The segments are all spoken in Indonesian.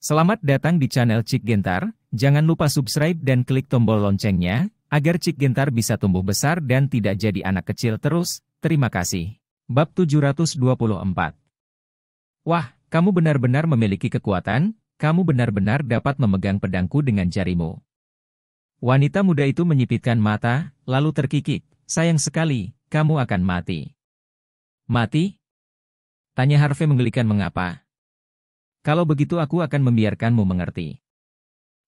Selamat datang di channel Cik Gentar, jangan lupa subscribe dan klik tombol loncengnya, agar Cik Gentar bisa tumbuh besar dan tidak jadi anak kecil terus, terima kasih. Bab 724 Wah, kamu benar-benar memiliki kekuatan, kamu benar-benar dapat memegang pedangku dengan jarimu. Wanita muda itu menyipitkan mata, lalu terkikik, sayang sekali, kamu akan mati. Mati? Tanya Harvey menggelikan mengapa. Kalau begitu aku akan membiarkanmu mengerti.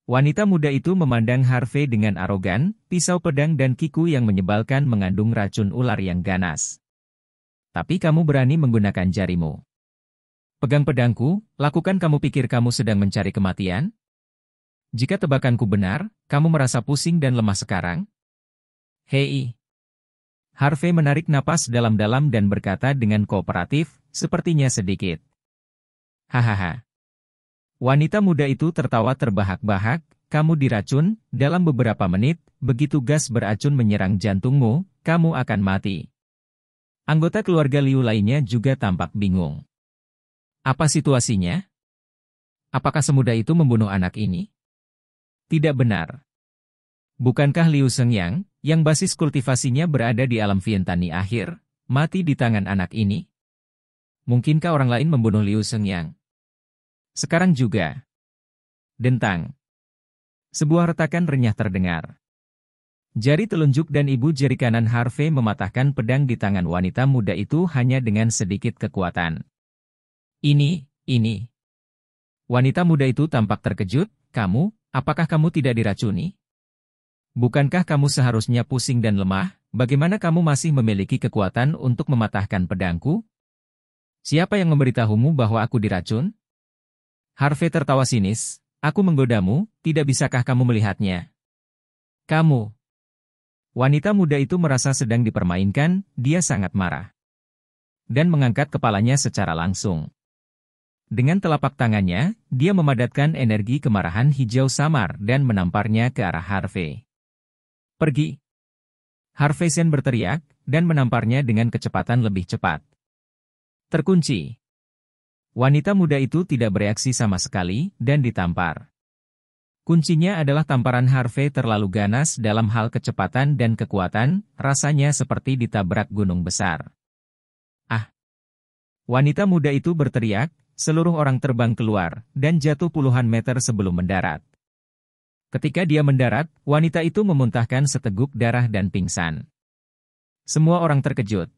Wanita muda itu memandang Harvey dengan arogan, pisau pedang dan kiku yang menyebalkan mengandung racun ular yang ganas. Tapi kamu berani menggunakan jarimu. Pegang pedangku, lakukan kamu pikir kamu sedang mencari kematian? Jika tebakanku benar, kamu merasa pusing dan lemah sekarang? Hei! Harvey menarik napas dalam-dalam dan berkata dengan kooperatif, sepertinya sedikit. Hahaha. Wanita muda itu tertawa terbahak-bahak, kamu diracun, dalam beberapa menit, begitu gas beracun menyerang jantungmu, kamu akan mati. Anggota keluarga Liu lainnya juga tampak bingung. Apa situasinya? Apakah semudah itu membunuh anak ini? Tidak benar. Bukankah Liu Sengyang, yang basis kultivasinya berada di alam Vientani akhir, mati di tangan anak ini? Mungkinkah orang lain membunuh Liu Sengyang? Sekarang juga. Dentang. Sebuah retakan renyah terdengar. Jari telunjuk dan ibu jari kanan Harvey mematahkan pedang di tangan wanita muda itu hanya dengan sedikit kekuatan. Ini, ini. Wanita muda itu tampak terkejut, kamu, apakah kamu tidak diracuni? Bukankah kamu seharusnya pusing dan lemah, bagaimana kamu masih memiliki kekuatan untuk mematahkan pedangku? Siapa yang memberitahumu bahwa aku diracun? Harvey tertawa sinis, aku menggodamu, tidak bisakah kamu melihatnya? Kamu. Wanita muda itu merasa sedang dipermainkan, dia sangat marah. Dan mengangkat kepalanya secara langsung. Dengan telapak tangannya, dia memadatkan energi kemarahan hijau samar dan menamparnya ke arah Harvey. Pergi. Harvey Sen berteriak, dan menamparnya dengan kecepatan lebih cepat. Terkunci. Wanita muda itu tidak bereaksi sama sekali, dan ditampar. Kuncinya adalah tamparan Harvey terlalu ganas dalam hal kecepatan dan kekuatan, rasanya seperti ditabrak gunung besar. Ah! Wanita muda itu berteriak, seluruh orang terbang keluar, dan jatuh puluhan meter sebelum mendarat. Ketika dia mendarat, wanita itu memuntahkan seteguk darah dan pingsan. Semua orang terkejut,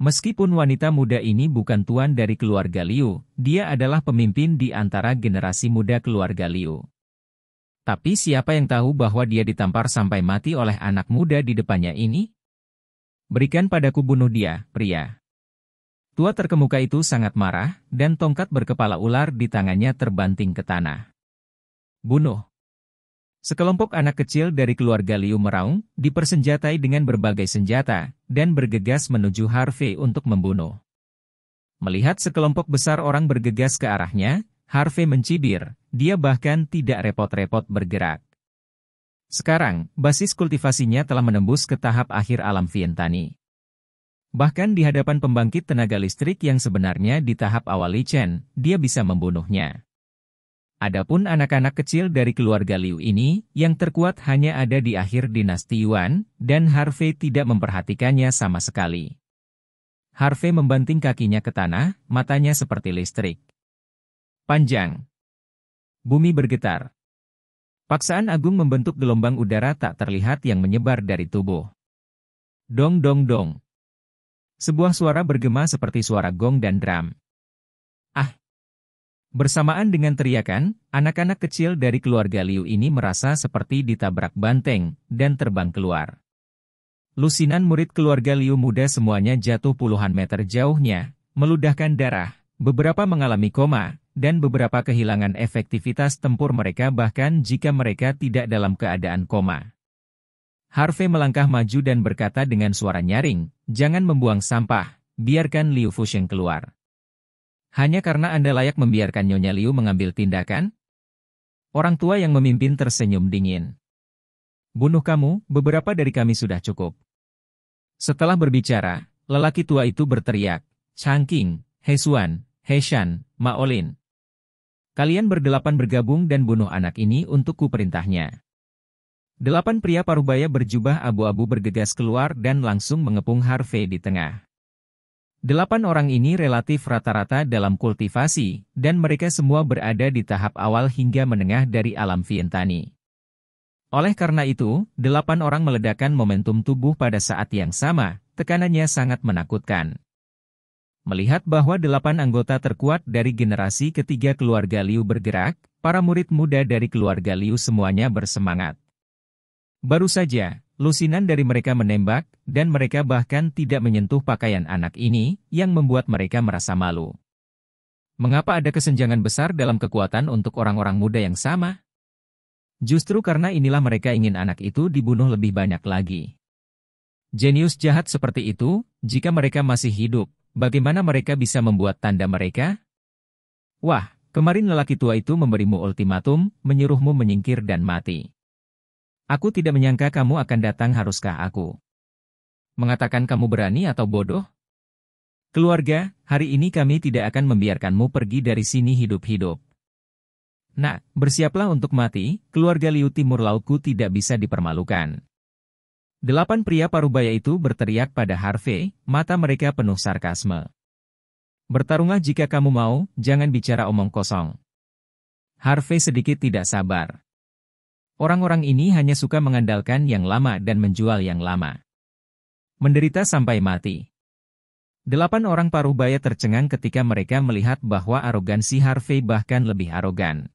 Meskipun wanita muda ini bukan tuan dari keluarga Liu, dia adalah pemimpin di antara generasi muda keluarga Liu. Tapi siapa yang tahu bahwa dia ditampar sampai mati oleh anak muda di depannya ini? Berikan padaku bunuh dia, pria. Tua terkemuka itu sangat marah, dan tongkat berkepala ular di tangannya terbanting ke tanah. Bunuh. Sekelompok anak kecil dari keluarga Liu Meraung dipersenjatai dengan berbagai senjata dan bergegas menuju Harvey untuk membunuh. Melihat sekelompok besar orang bergegas ke arahnya, Harvey mencibir, dia bahkan tidak repot-repot bergerak. Sekarang, basis kultivasinya telah menembus ke tahap akhir alam Vientani. Bahkan di hadapan pembangkit tenaga listrik yang sebenarnya di tahap awal Li dia bisa membunuhnya. Adapun anak-anak kecil dari keluarga Liu ini, yang terkuat hanya ada di akhir dinasti Yuan, dan Harvey tidak memperhatikannya sama sekali. Harvey membanting kakinya ke tanah, matanya seperti listrik. Panjang. Bumi bergetar. Paksaan agung membentuk gelombang udara tak terlihat yang menyebar dari tubuh. Dong dong dong. Sebuah suara bergema seperti suara gong dan drum. Bersamaan dengan teriakan, anak-anak kecil dari keluarga Liu ini merasa seperti ditabrak banteng dan terbang keluar. Lusinan murid keluarga Liu muda semuanya jatuh puluhan meter jauhnya, meludahkan darah, beberapa mengalami koma, dan beberapa kehilangan efektivitas tempur mereka bahkan jika mereka tidak dalam keadaan koma. Harvey melangkah maju dan berkata dengan suara nyaring, jangan membuang sampah, biarkan Liu Fusheng keluar. Hanya karena Anda layak membiarkan Nyonya Liu mengambil tindakan? Orang tua yang memimpin tersenyum dingin. Bunuh kamu, beberapa dari kami sudah cukup. Setelah berbicara, lelaki tua itu berteriak, Changking, Hesuan, Heshan, Maolin. Kalian berdelapan bergabung dan bunuh anak ini untukku perintahnya. Delapan pria parubaya berjubah abu-abu bergegas keluar dan langsung mengepung Harvey di tengah. Delapan orang ini relatif rata-rata dalam kultivasi, dan mereka semua berada di tahap awal hingga menengah dari alam Vientani. Oleh karena itu, delapan orang meledakan momentum tubuh pada saat yang sama, tekanannya sangat menakutkan. Melihat bahwa delapan anggota terkuat dari generasi ketiga keluarga Liu bergerak, para murid muda dari keluarga Liu semuanya bersemangat. Baru saja, Lusinan dari mereka menembak, dan mereka bahkan tidak menyentuh pakaian anak ini, yang membuat mereka merasa malu. Mengapa ada kesenjangan besar dalam kekuatan untuk orang-orang muda yang sama? Justru karena inilah mereka ingin anak itu dibunuh lebih banyak lagi. Jenius jahat seperti itu, jika mereka masih hidup, bagaimana mereka bisa membuat tanda mereka? Wah, kemarin lelaki tua itu memberimu ultimatum, menyuruhmu menyingkir dan mati. Aku tidak menyangka kamu akan datang haruskah aku? Mengatakan kamu berani atau bodoh? Keluarga, hari ini kami tidak akan membiarkanmu pergi dari sini hidup-hidup. Nak, bersiaplah untuk mati, keluarga Liu Timur Lauku tidak bisa dipermalukan. Delapan pria parubaya itu berteriak pada Harvey, mata mereka penuh sarkasme. Bertarunglah jika kamu mau, jangan bicara omong kosong. Harvey sedikit tidak sabar. Orang-orang ini hanya suka mengandalkan yang lama dan menjual yang lama. Menderita sampai mati. Delapan orang paruh baya tercengang ketika mereka melihat bahwa arogansi Harvey bahkan lebih arogan.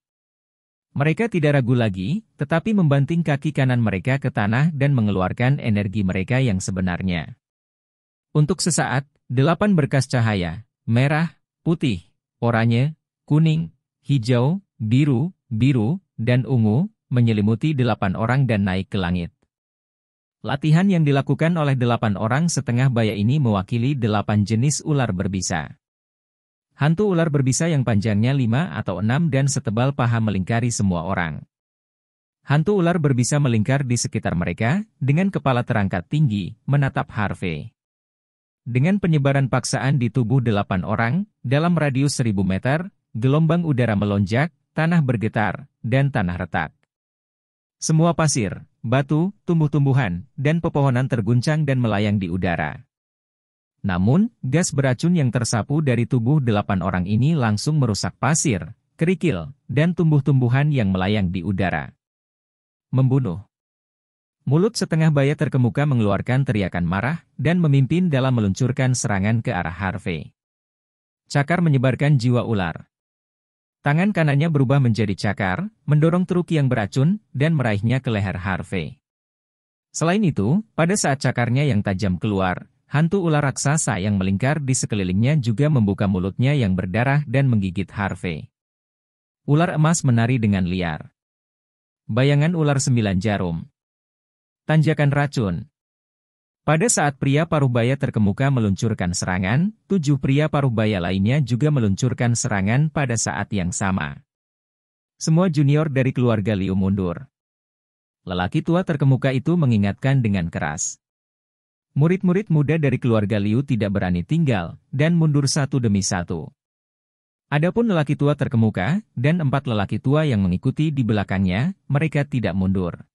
Mereka tidak ragu lagi, tetapi membanting kaki kanan mereka ke tanah dan mengeluarkan energi mereka yang sebenarnya. Untuk sesaat, delapan berkas cahaya, merah, putih, oranye, kuning, hijau, biru, biru, dan ungu, menyelimuti delapan orang dan naik ke langit. Latihan yang dilakukan oleh delapan orang setengah baya ini mewakili delapan jenis ular berbisa. Hantu ular berbisa yang panjangnya lima atau enam dan setebal paha melingkari semua orang. Hantu ular berbisa melingkar di sekitar mereka, dengan kepala terangkat tinggi, menatap Harvey. Dengan penyebaran paksaan di tubuh delapan orang, dalam radius seribu meter, gelombang udara melonjak, tanah bergetar, dan tanah retak. Semua pasir, batu, tumbuh-tumbuhan, dan pepohonan terguncang dan melayang di udara. Namun, gas beracun yang tersapu dari tubuh delapan orang ini langsung merusak pasir, kerikil, dan tumbuh-tumbuhan yang melayang di udara. Membunuh. Mulut setengah baya terkemuka mengeluarkan teriakan marah dan memimpin dalam meluncurkan serangan ke arah Harvey. Cakar menyebarkan jiwa ular. Tangan kanannya berubah menjadi cakar, mendorong truk yang beracun, dan meraihnya ke leher Harvey. Selain itu, pada saat cakarnya yang tajam keluar, hantu ular raksasa yang melingkar di sekelilingnya juga membuka mulutnya yang berdarah dan menggigit Harvey. Ular emas menari dengan liar. Bayangan ular sembilan jarum. Tanjakan racun. Pada saat pria parubaya terkemuka meluncurkan serangan, tujuh pria parubaya lainnya juga meluncurkan serangan pada saat yang sama. Semua junior dari keluarga Liu mundur. Lelaki tua terkemuka itu mengingatkan dengan keras. Murid-murid muda dari keluarga Liu tidak berani tinggal, dan mundur satu demi satu. Adapun lelaki tua terkemuka, dan empat lelaki tua yang mengikuti di belakangnya, mereka tidak mundur.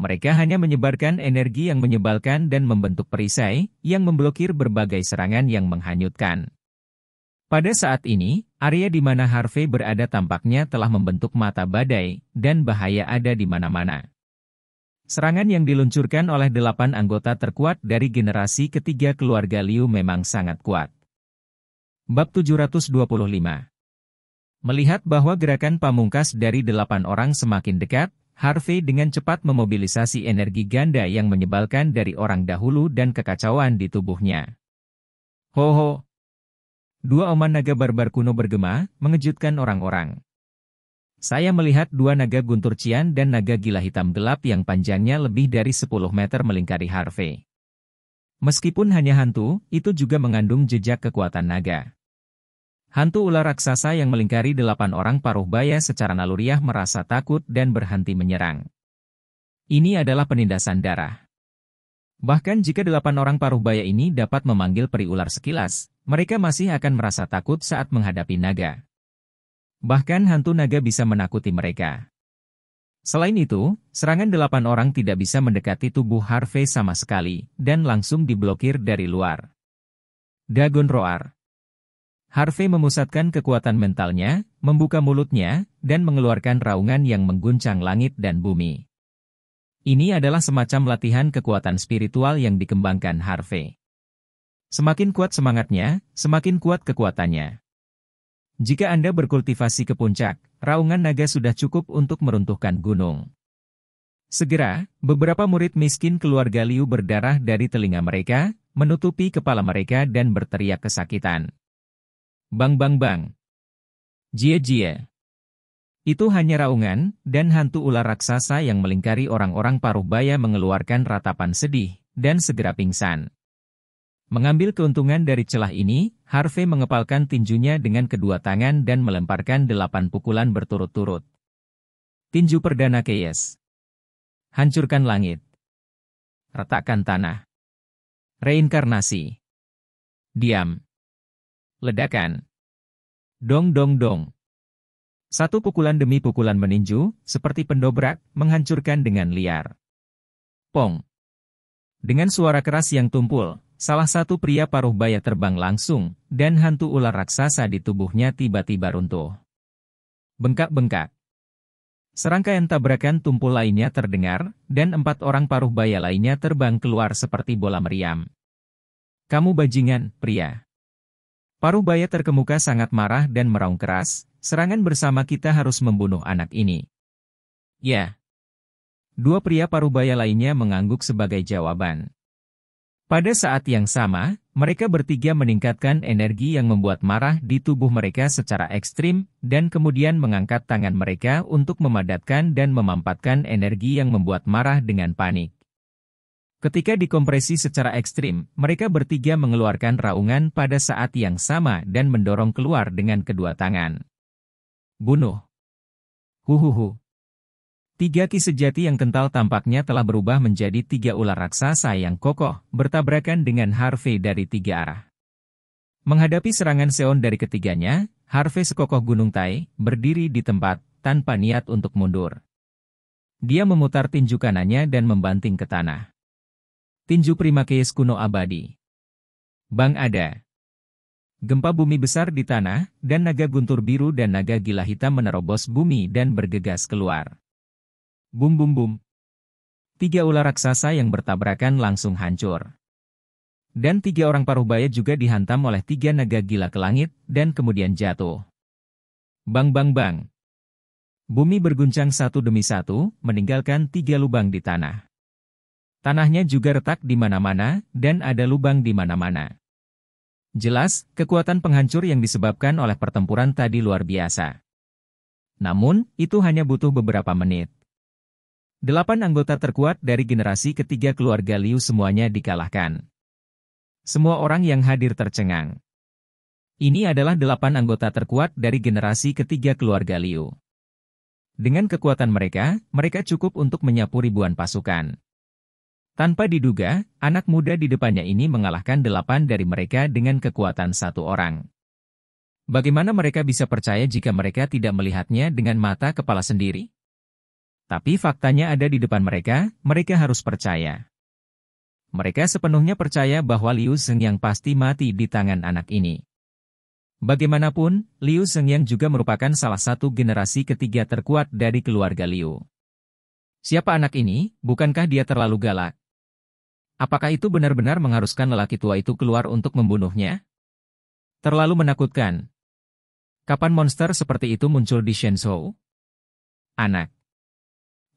Mereka hanya menyebarkan energi yang menyebalkan dan membentuk perisai yang memblokir berbagai serangan yang menghanyutkan. Pada saat ini, area di mana Harvey berada tampaknya telah membentuk mata badai dan bahaya ada di mana-mana. Serangan yang diluncurkan oleh delapan anggota terkuat dari generasi ketiga keluarga Liu memang sangat kuat. Bab 725 Melihat bahwa gerakan pamungkas dari delapan orang semakin dekat, Harvey dengan cepat memobilisasi energi ganda yang menyebalkan dari orang dahulu dan kekacauan di tubuhnya. Ho ho, Dua oman naga barbar kuno bergema, mengejutkan orang-orang. Saya melihat dua naga guntur cian dan naga gila hitam gelap yang panjangnya lebih dari 10 meter melingkari Harvey. Meskipun hanya hantu, itu juga mengandung jejak kekuatan naga. Hantu ular raksasa yang melingkari delapan orang paruh baya secara naluriah merasa takut dan berhenti menyerang. Ini adalah penindasan darah. Bahkan jika delapan orang paruh baya ini dapat memanggil peri ular sekilas, mereka masih akan merasa takut saat menghadapi naga. Bahkan hantu naga bisa menakuti mereka. Selain itu, serangan delapan orang tidak bisa mendekati tubuh Harvey sama sekali, dan langsung diblokir dari luar. Dagon Roar Harvey memusatkan kekuatan mentalnya, membuka mulutnya, dan mengeluarkan raungan yang mengguncang langit dan bumi. Ini adalah semacam latihan kekuatan spiritual yang dikembangkan Harvey. Semakin kuat semangatnya, semakin kuat kekuatannya. Jika Anda berkultivasi ke puncak, raungan naga sudah cukup untuk meruntuhkan gunung. Segera, beberapa murid miskin keluarga Liu berdarah dari telinga mereka, menutupi kepala mereka dan berteriak kesakitan. Bang bang bang. Jie jie. Itu hanya raungan, dan hantu ular raksasa yang melingkari orang-orang paruh baya mengeluarkan ratapan sedih, dan segera pingsan. Mengambil keuntungan dari celah ini, Harvey mengepalkan tinjunya dengan kedua tangan dan melemparkan delapan pukulan berturut-turut. Tinju perdana KS. Hancurkan langit. Retakkan tanah. Reinkarnasi. Diam. Ledakan. Dong dong dong. Satu pukulan demi pukulan meninju, seperti pendobrak, menghancurkan dengan liar. Pong. Dengan suara keras yang tumpul, salah satu pria paruh baya terbang langsung, dan hantu ular raksasa di tubuhnya tiba-tiba runtuh. Bengkak-bengkak. Serangkaian tabrakan tumpul lainnya terdengar, dan empat orang paruh baya lainnya terbang keluar seperti bola meriam. Kamu bajingan, pria. Parubaya terkemuka sangat marah dan meraung keras, serangan bersama kita harus membunuh anak ini. Ya. Dua pria Parubaya lainnya mengangguk sebagai jawaban. Pada saat yang sama, mereka bertiga meningkatkan energi yang membuat marah di tubuh mereka secara ekstrim, dan kemudian mengangkat tangan mereka untuk memadatkan dan memampatkan energi yang membuat marah dengan panik. Ketika dikompresi secara ekstrim, mereka bertiga mengeluarkan raungan pada saat yang sama dan mendorong keluar dengan kedua tangan. Bunuh. Huhuhu. Tiga ki sejati yang kental tampaknya telah berubah menjadi tiga ular raksasa yang kokoh, bertabrakan dengan Harvey dari tiga arah. Menghadapi serangan Seon dari ketiganya, Harvey sekokoh Gunung Tai, berdiri di tempat, tanpa niat untuk mundur. Dia memutar tinju kanannya dan membanting ke tanah. Tinju Primakeis kuno abadi. Bang Ada. Gempa bumi besar di tanah, dan naga guntur biru dan naga gila hitam menerobos bumi dan bergegas keluar. Bum bum bum. Tiga ular raksasa yang bertabrakan langsung hancur. Dan tiga orang paruh baya juga dihantam oleh tiga naga gila ke langit, dan kemudian jatuh. Bang bang bang. Bumi berguncang satu demi satu, meninggalkan tiga lubang di tanah. Tanahnya juga retak di mana-mana, dan ada lubang di mana-mana. Jelas, kekuatan penghancur yang disebabkan oleh pertempuran tadi luar biasa. Namun, itu hanya butuh beberapa menit. Delapan anggota terkuat dari generasi ketiga keluarga Liu semuanya dikalahkan. Semua orang yang hadir tercengang. Ini adalah delapan anggota terkuat dari generasi ketiga keluarga Liu. Dengan kekuatan mereka, mereka cukup untuk menyapu ribuan pasukan. Tanpa diduga, anak muda di depannya ini mengalahkan delapan dari mereka dengan kekuatan satu orang. Bagaimana mereka bisa percaya jika mereka tidak melihatnya dengan mata kepala sendiri? Tapi faktanya ada di depan mereka, mereka harus percaya. Mereka sepenuhnya percaya bahwa Liu Zheng yang pasti mati di tangan anak ini. Bagaimanapun, Liu yang juga merupakan salah satu generasi ketiga terkuat dari keluarga Liu. Siapa anak ini? Bukankah dia terlalu galak? Apakah itu benar-benar mengharuskan lelaki tua itu keluar untuk membunuhnya? Terlalu menakutkan. Kapan monster seperti itu muncul di Shenzhou? Anak.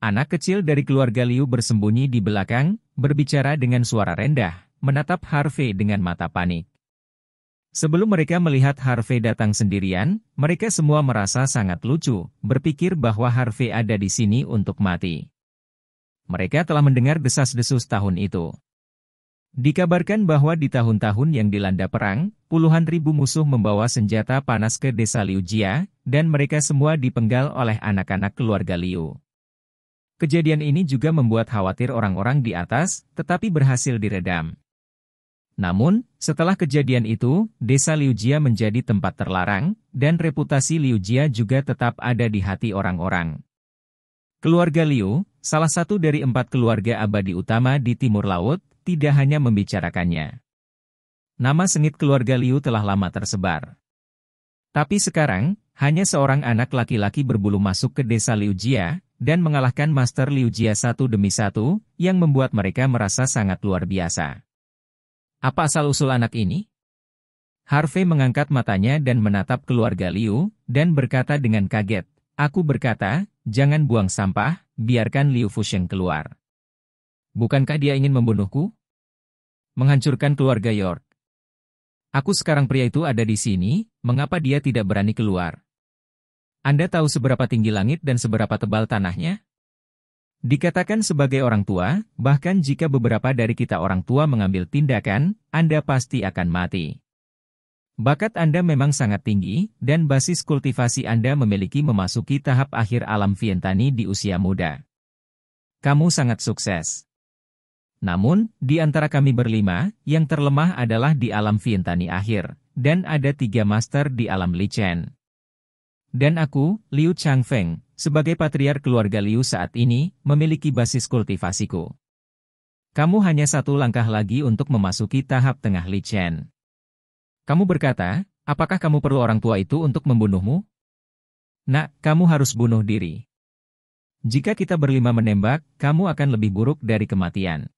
Anak kecil dari keluarga Liu bersembunyi di belakang, berbicara dengan suara rendah, menatap Harvey dengan mata panik. Sebelum mereka melihat Harvey datang sendirian, mereka semua merasa sangat lucu, berpikir bahwa Harvey ada di sini untuk mati. Mereka telah mendengar desas-desus tahun itu. Dikabarkan bahwa di tahun-tahun yang dilanda perang, puluhan ribu musuh membawa senjata panas ke desa Liu Jia, dan mereka semua dipenggal oleh anak-anak keluarga Liu. Kejadian ini juga membuat khawatir orang-orang di atas, tetapi berhasil diredam. Namun, setelah kejadian itu, desa Liu Jia menjadi tempat terlarang, dan reputasi Liu Jia juga tetap ada di hati orang-orang. Keluarga Liu, salah satu dari empat keluarga abadi utama di Timur Laut, tidak hanya membicarakannya. Nama sengit keluarga Liu telah lama tersebar. Tapi sekarang, hanya seorang anak laki-laki berbulu masuk ke desa Liu Jia, dan mengalahkan Master Liu Jia satu demi satu, yang membuat mereka merasa sangat luar biasa. Apa asal-usul anak ini? Harvey mengangkat matanya dan menatap keluarga Liu, dan berkata dengan kaget, Aku berkata, jangan buang sampah, biarkan Liu Fusheng keluar. Bukankah dia ingin membunuhku? Menghancurkan keluarga York. Aku sekarang pria itu ada di sini, mengapa dia tidak berani keluar? Anda tahu seberapa tinggi langit dan seberapa tebal tanahnya? Dikatakan sebagai orang tua, bahkan jika beberapa dari kita orang tua mengambil tindakan, Anda pasti akan mati. Bakat Anda memang sangat tinggi, dan basis kultivasi Anda memiliki memasuki tahap akhir alam Vientani di usia muda. Kamu sangat sukses. Namun, di antara kami berlima, yang terlemah adalah di alam Vientani akhir, dan ada tiga master di alam Lichen. Dan aku, Liu Changfeng, sebagai patriar keluarga Liu saat ini, memiliki basis kultivasiku. Kamu hanya satu langkah lagi untuk memasuki tahap tengah Li Kamu berkata, apakah kamu perlu orang tua itu untuk membunuhmu? Nak, kamu harus bunuh diri. Jika kita berlima menembak, kamu akan lebih buruk dari kematian.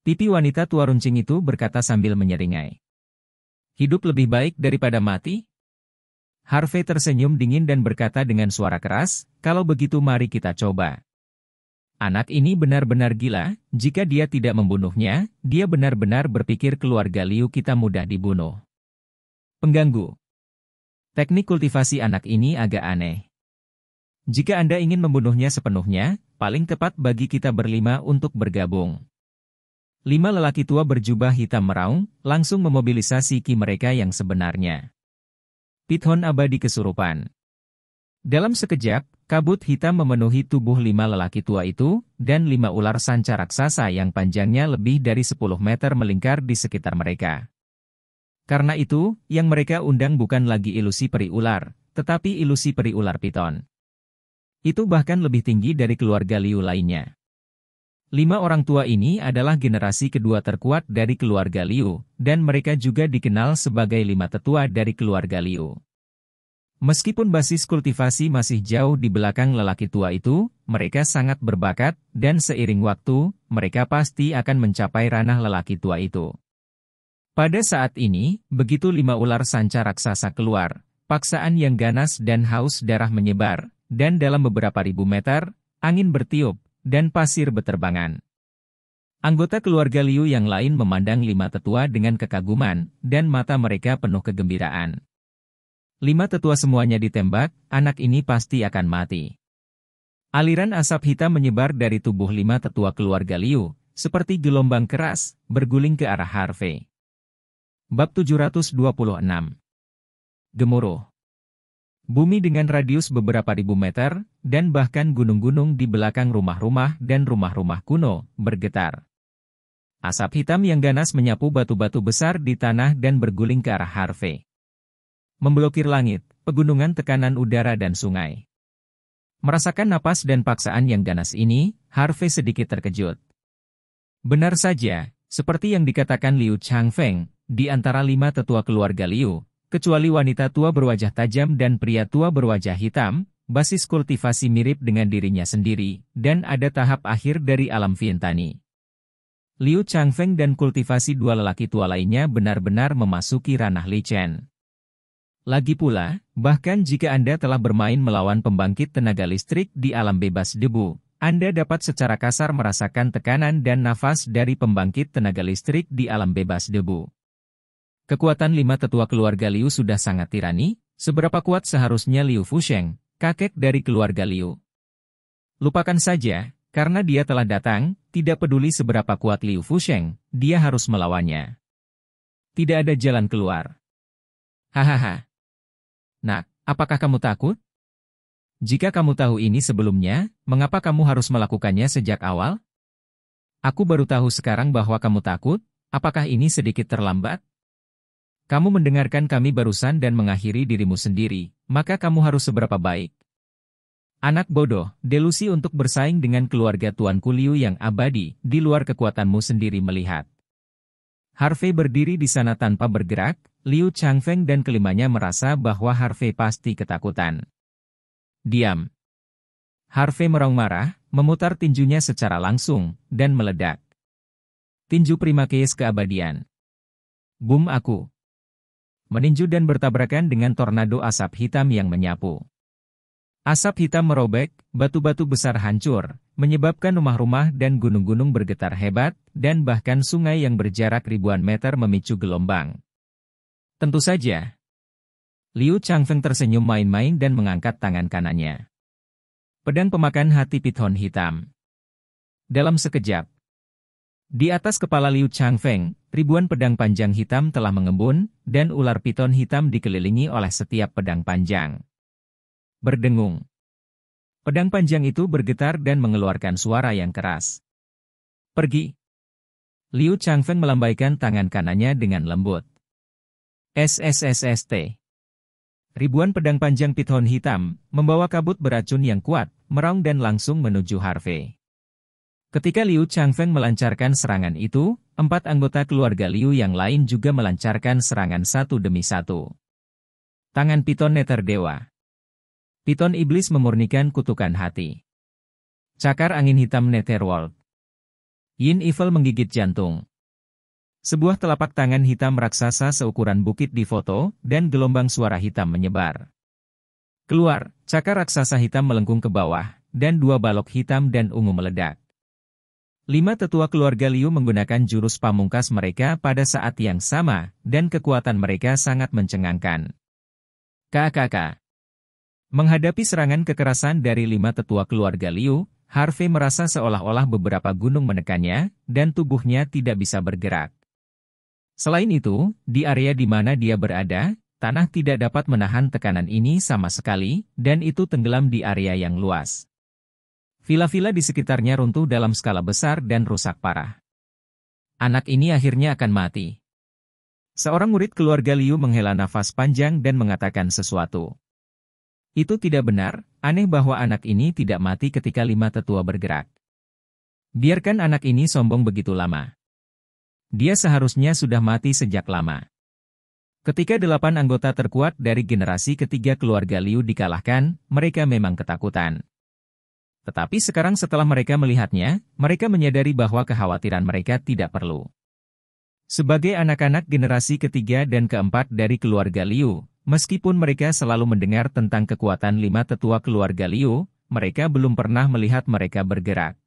Pipi wanita tua runcing itu berkata sambil menyeringai. Hidup lebih baik daripada mati? Harvey tersenyum dingin dan berkata dengan suara keras, kalau begitu mari kita coba. Anak ini benar-benar gila, jika dia tidak membunuhnya, dia benar-benar berpikir keluarga Liu kita mudah dibunuh. Pengganggu Teknik kultivasi anak ini agak aneh. Jika Anda ingin membunuhnya sepenuhnya, paling tepat bagi kita berlima untuk bergabung. Lima lelaki tua berjubah hitam meraung, langsung memobilisasi ki mereka yang sebenarnya. Pithon abadi kesurupan. Dalam sekejap, kabut hitam memenuhi tubuh lima lelaki tua itu, dan lima ular sanca raksasa yang panjangnya lebih dari 10 meter melingkar di sekitar mereka. Karena itu, yang mereka undang bukan lagi ilusi peri ular, tetapi ilusi peri ular piton. Itu bahkan lebih tinggi dari keluarga Liu lainnya. Lima orang tua ini adalah generasi kedua terkuat dari keluarga Liu, dan mereka juga dikenal sebagai lima tetua dari keluarga Liu. Meskipun basis kultivasi masih jauh di belakang lelaki tua itu, mereka sangat berbakat, dan seiring waktu, mereka pasti akan mencapai ranah lelaki tua itu. Pada saat ini, begitu lima ular sanca raksasa keluar, paksaan yang ganas dan haus darah menyebar, dan dalam beberapa ribu meter, angin bertiup, dan pasir beterbangan. Anggota keluarga Liu yang lain memandang lima tetua dengan kekaguman, dan mata mereka penuh kegembiraan. Lima tetua semuanya ditembak, anak ini pasti akan mati. Aliran asap hitam menyebar dari tubuh lima tetua keluarga Liu, seperti gelombang keras, berguling ke arah Harvey. Bab 726 Gemuruh bumi dengan radius beberapa ribu meter, dan bahkan gunung-gunung di belakang rumah-rumah dan rumah-rumah kuno, bergetar. Asap hitam yang ganas menyapu batu-batu besar di tanah dan berguling ke arah Harvey. Memblokir langit, pegunungan tekanan udara dan sungai. Merasakan napas dan paksaan yang ganas ini, Harvey sedikit terkejut. Benar saja, seperti yang dikatakan Liu Changfeng, di antara lima tetua keluarga Liu, kecuali wanita tua berwajah tajam dan pria tua berwajah hitam, basis kultivasi mirip dengan dirinya sendiri, dan ada tahap akhir dari alam Vientani. Liu Changfeng dan kultivasi dua lelaki tua lainnya benar-benar memasuki ranah Li Chen. Lagi pula, bahkan jika Anda telah bermain melawan pembangkit tenaga listrik di alam bebas debu, Anda dapat secara kasar merasakan tekanan dan nafas dari pembangkit tenaga listrik di alam bebas debu. Kekuatan lima tetua keluarga Liu sudah sangat tirani, seberapa kuat seharusnya Liu Fusheng, kakek dari keluarga Liu. Lupakan saja, karena dia telah datang, tidak peduli seberapa kuat Liu Fusheng, dia harus melawannya. Tidak ada jalan keluar. Hahaha. Nah, apakah kamu takut? Jika kamu tahu ini sebelumnya, mengapa kamu harus melakukannya sejak awal? Aku baru tahu sekarang bahwa kamu takut, apakah ini sedikit terlambat? Kamu mendengarkan kami barusan dan mengakhiri dirimu sendiri, maka kamu harus seberapa baik. Anak bodoh, delusi untuk bersaing dengan keluarga Tuan Kuliu yang abadi, di luar kekuatanmu sendiri melihat. Harvey berdiri di sana tanpa bergerak, Liu Changfeng dan kelimanya merasa bahwa Harvey pasti ketakutan. Diam. Harvey merong marah, memutar tinjunya secara langsung, dan meledak. Tinju Primakeis keabadian. Bum aku meninju dan bertabrakan dengan tornado asap hitam yang menyapu. Asap hitam merobek, batu-batu besar hancur, menyebabkan rumah-rumah dan gunung-gunung bergetar hebat, dan bahkan sungai yang berjarak ribuan meter memicu gelombang. Tentu saja. Liu Changfeng tersenyum main-main dan mengangkat tangan kanannya. Pedang pemakan hati piton hitam. Dalam sekejap, di atas kepala Liu Changfeng, ribuan pedang panjang hitam telah mengembun, dan ular piton hitam dikelilingi oleh setiap pedang panjang. Berdengung. Pedang panjang itu bergetar dan mengeluarkan suara yang keras. Pergi. Liu Changfeng melambaikan tangan kanannya dengan lembut. SSSST. Ribuan pedang panjang piton hitam membawa kabut beracun yang kuat, meraung dan langsung menuju Harvey. Ketika Liu Changfeng melancarkan serangan itu, empat anggota keluarga Liu yang lain juga melancarkan serangan satu demi satu. Tangan Piton Neter Dewa Piton Iblis memurnikan kutukan hati. Cakar angin hitam Netherworld Yin Evil menggigit jantung. Sebuah telapak tangan hitam raksasa seukuran bukit di foto, dan gelombang suara hitam menyebar. Keluar, cakar raksasa hitam melengkung ke bawah, dan dua balok hitam dan ungu meledak. Lima tetua keluarga Liu menggunakan jurus pamungkas mereka pada saat yang sama, dan kekuatan mereka sangat mencengangkan. KKK Menghadapi serangan kekerasan dari lima tetua keluarga Liu, Harvey merasa seolah-olah beberapa gunung menekannya, dan tubuhnya tidak bisa bergerak. Selain itu, di area di mana dia berada, tanah tidak dapat menahan tekanan ini sama sekali, dan itu tenggelam di area yang luas. Vila-vila di sekitarnya runtuh dalam skala besar dan rusak parah. Anak ini akhirnya akan mati. Seorang murid keluarga Liu menghela nafas panjang dan mengatakan sesuatu. Itu tidak benar, aneh bahwa anak ini tidak mati ketika lima tetua bergerak. Biarkan anak ini sombong begitu lama. Dia seharusnya sudah mati sejak lama. Ketika delapan anggota terkuat dari generasi ketiga keluarga Liu dikalahkan, mereka memang ketakutan. Tetapi sekarang setelah mereka melihatnya, mereka menyadari bahwa kekhawatiran mereka tidak perlu. Sebagai anak-anak generasi ketiga dan keempat dari keluarga Liu, meskipun mereka selalu mendengar tentang kekuatan lima tetua keluarga Liu, mereka belum pernah melihat mereka bergerak.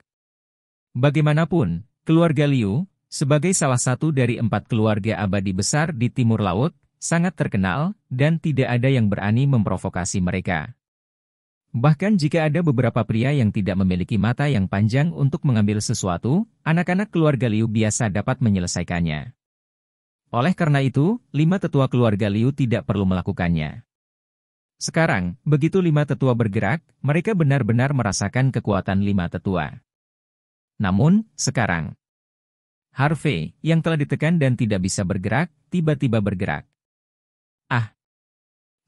Bagaimanapun, keluarga Liu, sebagai salah satu dari empat keluarga abadi besar di Timur Laut, sangat terkenal, dan tidak ada yang berani memprovokasi mereka. Bahkan jika ada beberapa pria yang tidak memiliki mata yang panjang untuk mengambil sesuatu, anak-anak keluarga Liu biasa dapat menyelesaikannya. Oleh karena itu, lima tetua keluarga Liu tidak perlu melakukannya. Sekarang, begitu lima tetua bergerak, mereka benar-benar merasakan kekuatan lima tetua. Namun, sekarang, Harvey, yang telah ditekan dan tidak bisa bergerak, tiba-tiba bergerak. Ah!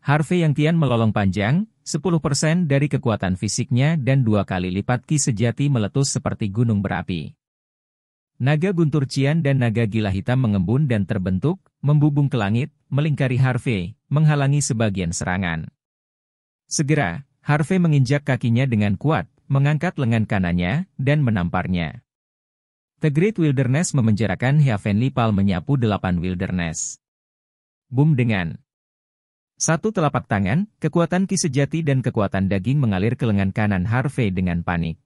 Harvey yang Tian melolong panjang, 10% dari kekuatan fisiknya dan dua kali lipat Ki sejati meletus seperti gunung berapi. Naga guntur cian dan naga gila hitam mengembun dan terbentuk, membubung ke langit, melingkari Harvey, menghalangi sebagian serangan. Segera, Harvey menginjak kakinya dengan kuat, mengangkat lengan kanannya, dan menamparnya. The Great Wilderness memenjarakan Heavenly Pal menyapu delapan wilderness. Boom dengan satu telapak tangan, kekuatan ki sejati dan kekuatan daging mengalir ke lengan kanan Harvey dengan panik.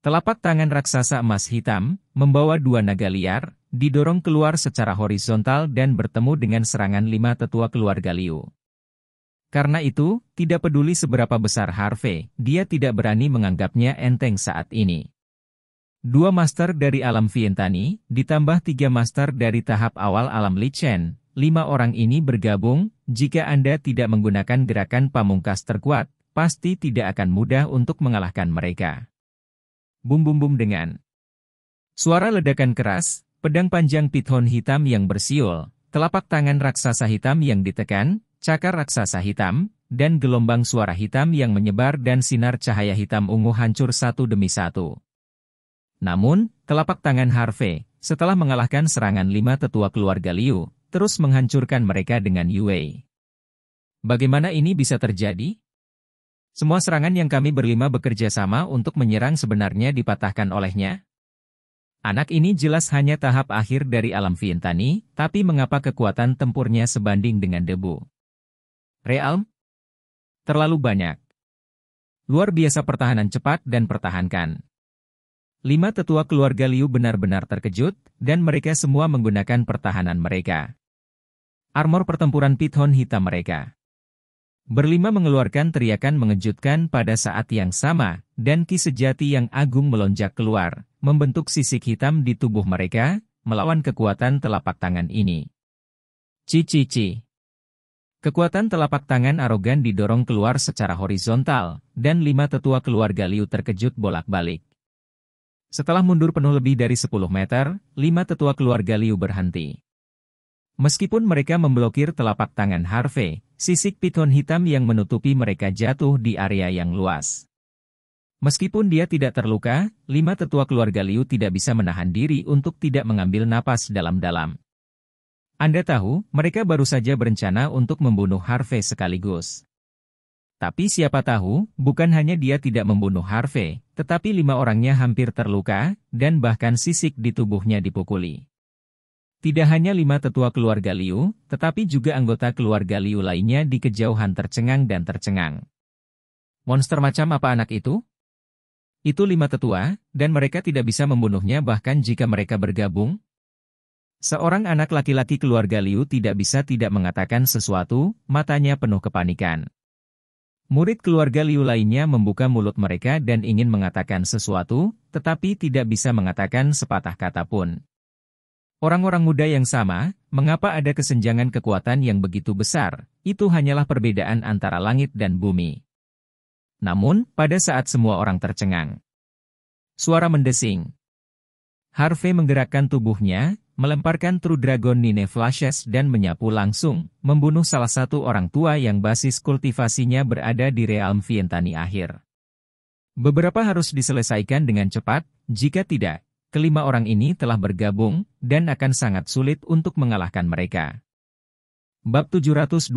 Telapak tangan raksasa emas hitam, membawa dua naga liar, didorong keluar secara horizontal dan bertemu dengan serangan lima tetua keluarga Liu. Karena itu, tidak peduli seberapa besar Harvey, dia tidak berani menganggapnya enteng saat ini. Dua master dari alam Vientani, ditambah tiga master dari tahap awal alam Lichen lima orang ini bergabung, jika Anda tidak menggunakan gerakan pamungkas terkuat, pasti tidak akan mudah untuk mengalahkan mereka. Bum-bum-bum dengan suara ledakan keras, pedang panjang piton hitam yang bersiul, telapak tangan raksasa hitam yang ditekan, cakar raksasa hitam, dan gelombang suara hitam yang menyebar dan sinar cahaya hitam ungu hancur satu demi satu. Namun, telapak tangan Harvey, setelah mengalahkan serangan lima tetua keluarga Liu, terus menghancurkan mereka dengan Yue. Bagaimana ini bisa terjadi? Semua serangan yang kami berlima bekerja sama untuk menyerang sebenarnya dipatahkan olehnya? Anak ini jelas hanya tahap akhir dari alam Vientani, tapi mengapa kekuatan tempurnya sebanding dengan debu? Realm? Terlalu banyak. Luar biasa pertahanan cepat dan pertahankan. Lima tetua keluarga Liu benar-benar terkejut, dan mereka semua menggunakan pertahanan mereka armor pertempuran piton hitam mereka. Berlima mengeluarkan teriakan mengejutkan pada saat yang sama, dan ki sejati yang agung melonjak keluar, membentuk sisik hitam di tubuh mereka, melawan kekuatan telapak tangan ini. Cici-ci. Kekuatan telapak tangan arogan didorong keluar secara horizontal, dan lima tetua keluarga Liu terkejut bolak-balik. Setelah mundur penuh lebih dari 10 meter, lima tetua keluarga Liu berhenti. Meskipun mereka memblokir telapak tangan Harvey, sisik piton hitam yang menutupi mereka jatuh di area yang luas. Meskipun dia tidak terluka, lima tetua keluarga Liu tidak bisa menahan diri untuk tidak mengambil napas dalam-dalam. Anda tahu, mereka baru saja berencana untuk membunuh Harvey sekaligus. Tapi siapa tahu, bukan hanya dia tidak membunuh Harvey, tetapi lima orangnya hampir terluka, dan bahkan sisik di tubuhnya dipukuli. Tidak hanya lima tetua keluarga Liu, tetapi juga anggota keluarga Liu lainnya di kejauhan tercengang dan tercengang. Monster macam apa anak itu? Itu lima tetua, dan mereka tidak bisa membunuhnya bahkan jika mereka bergabung. Seorang anak laki-laki keluarga Liu tidak bisa tidak mengatakan sesuatu, matanya penuh kepanikan. Murid keluarga Liu lainnya membuka mulut mereka dan ingin mengatakan sesuatu, tetapi tidak bisa mengatakan sepatah kata pun. Orang-orang muda yang sama, mengapa ada kesenjangan kekuatan yang begitu besar? Itu hanyalah perbedaan antara langit dan bumi. Namun, pada saat semua orang tercengang, suara mendesing. Harvey menggerakkan tubuhnya, melemparkan True Dragon Nine Flashes dan menyapu langsung, membunuh salah satu orang tua yang basis kultivasinya berada di Realm Vientani akhir. Beberapa harus diselesaikan dengan cepat, jika tidak, kelima orang ini telah bergabung dan akan sangat sulit untuk mengalahkan mereka. Bab 727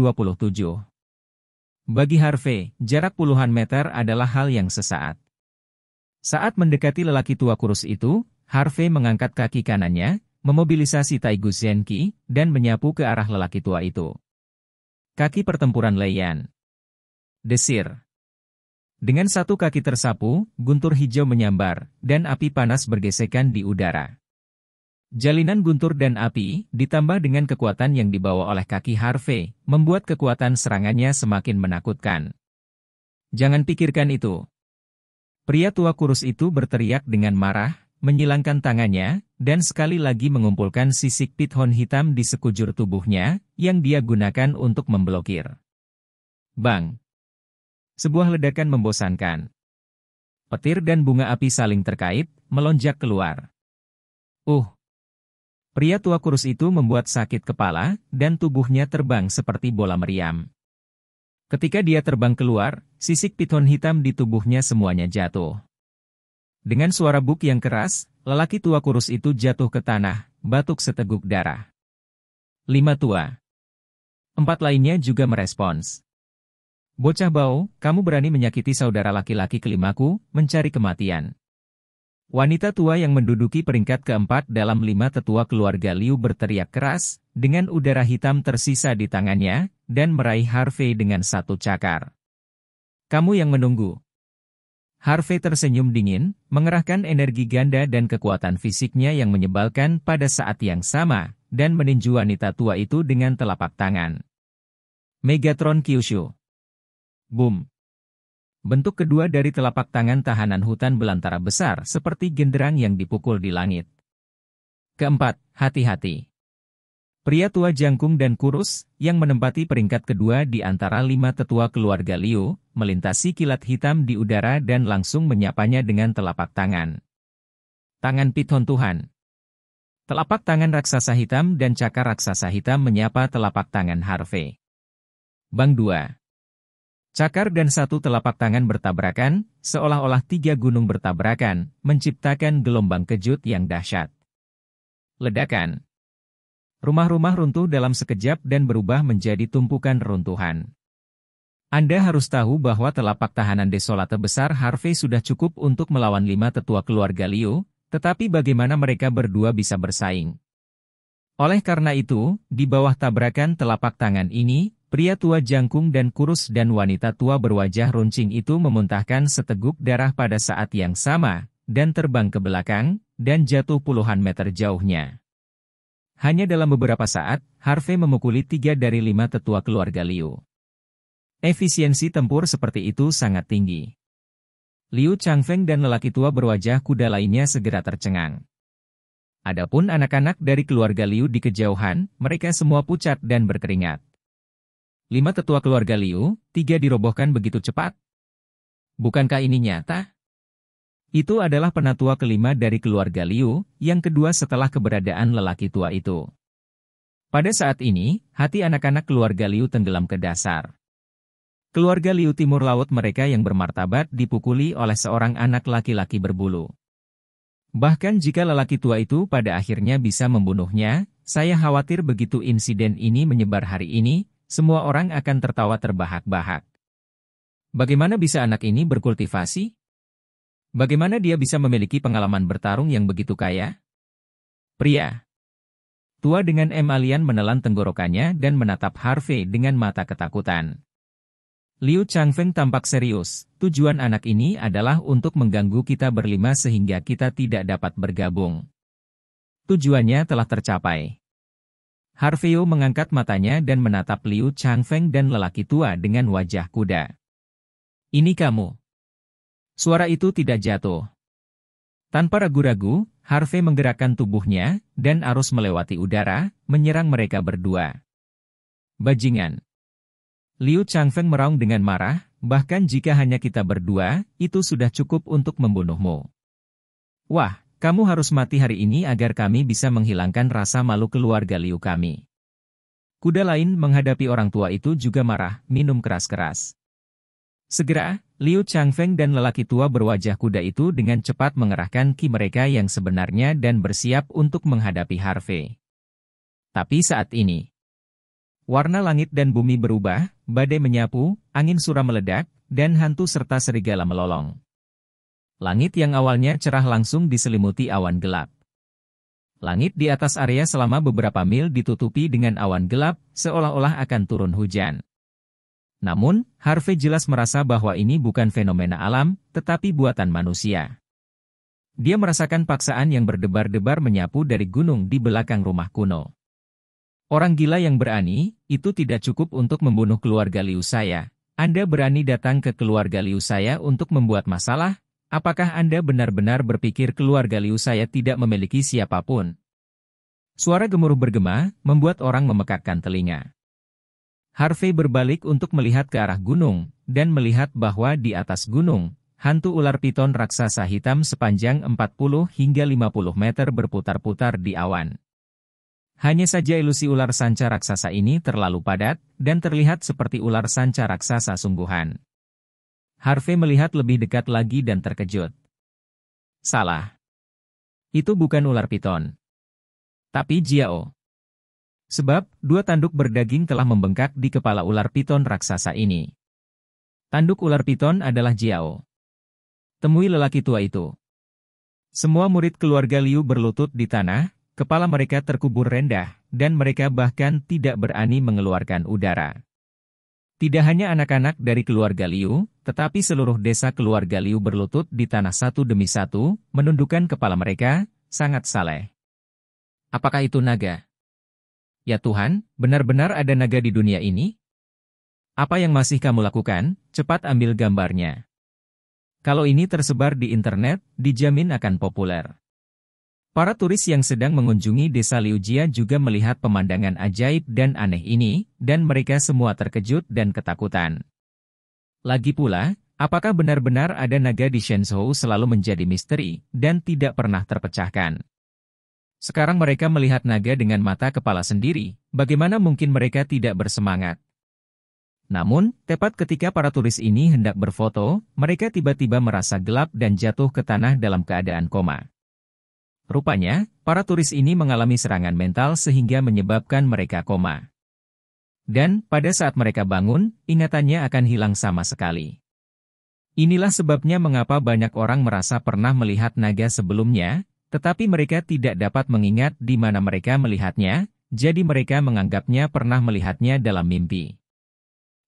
Bagi Harvey, jarak puluhan meter adalah hal yang sesaat. Saat mendekati lelaki tua kurus itu, Harvey mengangkat kaki kanannya, memobilisasi Taigu Zenki, dan menyapu ke arah lelaki tua itu. Kaki pertempuran Leian. Desir. Dengan satu kaki tersapu, guntur hijau menyambar, dan api panas bergesekan di udara. Jalinan guntur dan api, ditambah dengan kekuatan yang dibawa oleh kaki Harvey, membuat kekuatan serangannya semakin menakutkan. Jangan pikirkan itu. Pria tua kurus itu berteriak dengan marah, menyilangkan tangannya, dan sekali lagi mengumpulkan sisik pithon hitam di sekujur tubuhnya, yang dia gunakan untuk memblokir. Bang! Sebuah ledakan membosankan. Petir dan bunga api saling terkait, melonjak keluar. Uh! Pria tua kurus itu membuat sakit kepala, dan tubuhnya terbang seperti bola meriam. Ketika dia terbang keluar, sisik piton hitam di tubuhnya semuanya jatuh. Dengan suara buk yang keras, lelaki tua kurus itu jatuh ke tanah, batuk seteguk darah. Lima tua. Empat lainnya juga merespons. Bocah bau, kamu berani menyakiti saudara laki-laki kelimaku, mencari kematian. Wanita tua yang menduduki peringkat keempat dalam lima tetua keluarga Liu berteriak keras, dengan udara hitam tersisa di tangannya, dan meraih Harvey dengan satu cakar. Kamu yang menunggu. Harvey tersenyum dingin, mengerahkan energi ganda dan kekuatan fisiknya yang menyebalkan pada saat yang sama, dan meninju wanita tua itu dengan telapak tangan. Megatron Kyushu Boom. Bentuk kedua dari telapak tangan tahanan hutan belantara besar seperti genderang yang dipukul di langit. Keempat, hati-hati. Pria tua jangkung dan kurus, yang menempati peringkat kedua di antara lima tetua keluarga Liu, melintasi kilat hitam di udara dan langsung menyapanya dengan telapak tangan. Tangan Piton Tuhan Telapak tangan raksasa hitam dan cakar raksasa hitam menyapa telapak tangan Harvey. Bang 2 Cakar dan satu telapak tangan bertabrakan, seolah-olah tiga gunung bertabrakan, menciptakan gelombang kejut yang dahsyat. Ledakan. Rumah-rumah runtuh dalam sekejap dan berubah menjadi tumpukan runtuhan. Anda harus tahu bahwa telapak tahanan desolate besar Harvey sudah cukup untuk melawan lima tetua keluarga Liu, tetapi bagaimana mereka berdua bisa bersaing? Oleh karena itu, di bawah tabrakan telapak tangan ini, Pria tua jangkung dan kurus dan wanita tua berwajah runcing itu memuntahkan seteguk darah pada saat yang sama, dan terbang ke belakang, dan jatuh puluhan meter jauhnya. Hanya dalam beberapa saat, Harvey memukuli tiga dari lima tetua keluarga Liu. Efisiensi tempur seperti itu sangat tinggi. Liu Changfeng dan lelaki tua berwajah kuda lainnya segera tercengang. Adapun anak-anak dari keluarga Liu di kejauhan, mereka semua pucat dan berkeringat. Lima tetua keluarga Liu, tiga dirobohkan begitu cepat. Bukankah ini nyata? Itu adalah penatua kelima dari keluarga Liu, yang kedua setelah keberadaan lelaki tua itu. Pada saat ini, hati anak-anak keluarga Liu tenggelam ke dasar. Keluarga Liu Timur Laut mereka yang bermartabat dipukuli oleh seorang anak laki-laki berbulu. Bahkan jika lelaki tua itu pada akhirnya bisa membunuhnya, saya khawatir begitu insiden ini menyebar hari ini, semua orang akan tertawa terbahak-bahak. Bagaimana bisa anak ini berkultivasi? Bagaimana dia bisa memiliki pengalaman bertarung yang begitu kaya? Pria. Tua dengan M. Alian menelan tenggorokannya dan menatap Harvey dengan mata ketakutan. Liu Changfeng tampak serius, tujuan anak ini adalah untuk mengganggu kita berlima sehingga kita tidak dapat bergabung. Tujuannya telah tercapai. Harveyo mengangkat matanya dan menatap Liu Changfeng dan lelaki tua dengan wajah kuda. Ini kamu. Suara itu tidak jatuh. Tanpa ragu-ragu, Harvey menggerakkan tubuhnya, dan arus melewati udara, menyerang mereka berdua. Bajingan. Liu Changfeng meraung dengan marah, bahkan jika hanya kita berdua, itu sudah cukup untuk membunuhmu. Wah, kamu harus mati hari ini agar kami bisa menghilangkan rasa malu keluarga Liu kami. Kuda lain menghadapi orang tua itu juga marah, minum keras-keras. Segera, Liu Changfeng dan lelaki tua berwajah kuda itu dengan cepat mengerahkan ki mereka yang sebenarnya dan bersiap untuk menghadapi Harvey. Tapi saat ini, warna langit dan bumi berubah, badai menyapu, angin suram meledak, dan hantu serta serigala melolong. Langit yang awalnya cerah langsung diselimuti awan gelap. Langit di atas area selama beberapa mil ditutupi dengan awan gelap, seolah-olah akan turun hujan. Namun, Harvey jelas merasa bahwa ini bukan fenomena alam, tetapi buatan manusia. Dia merasakan paksaan yang berdebar-debar menyapu dari gunung di belakang rumah kuno. Orang gila yang berani, itu tidak cukup untuk membunuh keluarga Liu saya. Anda berani datang ke keluarga Liu saya untuk membuat masalah, Apakah Anda benar-benar berpikir keluarga Liu saya tidak memiliki siapapun? Suara gemuruh bergema, membuat orang memekakkan telinga. Harvey berbalik untuk melihat ke arah gunung, dan melihat bahwa di atas gunung, hantu ular piton raksasa hitam sepanjang 40 hingga 50 meter berputar-putar di awan. Hanya saja ilusi ular sanca raksasa ini terlalu padat, dan terlihat seperti ular sanca raksasa sungguhan. Harvey melihat lebih dekat lagi dan terkejut. Salah. Itu bukan ular piton. Tapi Jiao. Sebab, dua tanduk berdaging telah membengkak di kepala ular piton raksasa ini. Tanduk ular piton adalah Jiao. Temui lelaki tua itu. Semua murid keluarga Liu berlutut di tanah, kepala mereka terkubur rendah, dan mereka bahkan tidak berani mengeluarkan udara. Tidak hanya anak-anak dari keluarga Liu, tetapi seluruh desa keluarga Liu berlutut di tanah satu demi satu, menundukkan kepala mereka, sangat saleh. Apakah itu naga? Ya Tuhan, benar-benar ada naga di dunia ini? Apa yang masih kamu lakukan, cepat ambil gambarnya. Kalau ini tersebar di internet, dijamin akan populer. Para turis yang sedang mengunjungi desa Liujia juga melihat pemandangan ajaib dan aneh ini, dan mereka semua terkejut dan ketakutan. Lagi pula, apakah benar-benar ada naga di Shenzhou selalu menjadi misteri, dan tidak pernah terpecahkan? Sekarang mereka melihat naga dengan mata kepala sendiri, bagaimana mungkin mereka tidak bersemangat? Namun, tepat ketika para turis ini hendak berfoto, mereka tiba-tiba merasa gelap dan jatuh ke tanah dalam keadaan koma. Rupanya, para turis ini mengalami serangan mental sehingga menyebabkan mereka koma. Dan, pada saat mereka bangun, ingatannya akan hilang sama sekali. Inilah sebabnya mengapa banyak orang merasa pernah melihat naga sebelumnya, tetapi mereka tidak dapat mengingat di mana mereka melihatnya, jadi mereka menganggapnya pernah melihatnya dalam mimpi.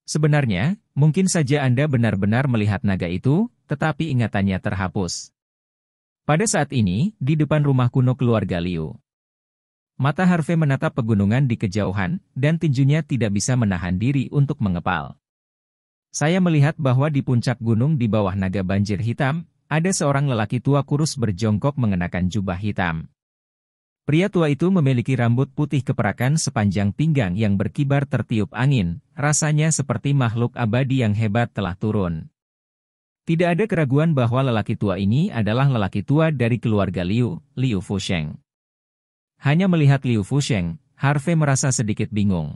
Sebenarnya, mungkin saja Anda benar-benar melihat naga itu, tetapi ingatannya terhapus. Pada saat ini, di depan rumah kuno keluarga Liu. Mata Harvey menatap pegunungan di kejauhan, dan tinjunya tidak bisa menahan diri untuk mengepal. Saya melihat bahwa di puncak gunung di bawah naga banjir hitam, ada seorang lelaki tua kurus berjongkok mengenakan jubah hitam. Pria tua itu memiliki rambut putih keperakan sepanjang pinggang yang berkibar tertiup angin, rasanya seperti makhluk abadi yang hebat telah turun. Tidak ada keraguan bahwa lelaki tua ini adalah lelaki tua dari keluarga Liu, Liu Fusheng. Hanya melihat Liu Fusheng, Harvey merasa sedikit bingung.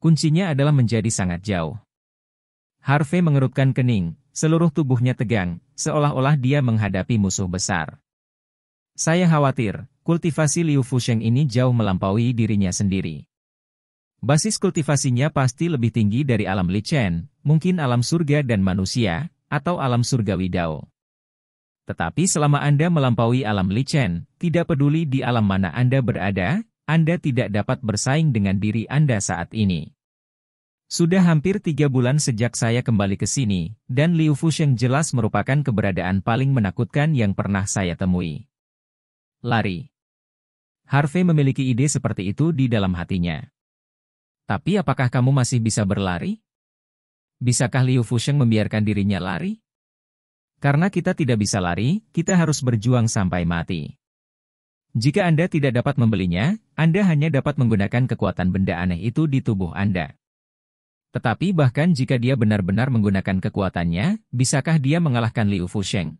Kuncinya adalah menjadi sangat jauh. Harvey mengerutkan kening, seluruh tubuhnya tegang, seolah-olah dia menghadapi musuh besar. Saya khawatir, kultivasi Liu Fusheng ini jauh melampaui dirinya sendiri. Basis kultivasinya pasti lebih tinggi dari alam Li Chen, mungkin alam surga dan manusia, atau alam surgawi Dao. Tetapi selama Anda melampaui alam Lichen, tidak peduli di alam mana Anda berada, Anda tidak dapat bersaing dengan diri Anda saat ini. Sudah hampir tiga bulan sejak saya kembali ke sini, dan Liu Fusheng jelas merupakan keberadaan paling menakutkan yang pernah saya temui. Lari. Harvey memiliki ide seperti itu di dalam hatinya. Tapi apakah kamu masih bisa berlari? Bisakah Liu Fusheng membiarkan dirinya lari? Karena kita tidak bisa lari, kita harus berjuang sampai mati. Jika Anda tidak dapat membelinya, Anda hanya dapat menggunakan kekuatan benda aneh itu di tubuh Anda. Tetapi bahkan jika dia benar-benar menggunakan kekuatannya, bisakah dia mengalahkan Liu Fusheng?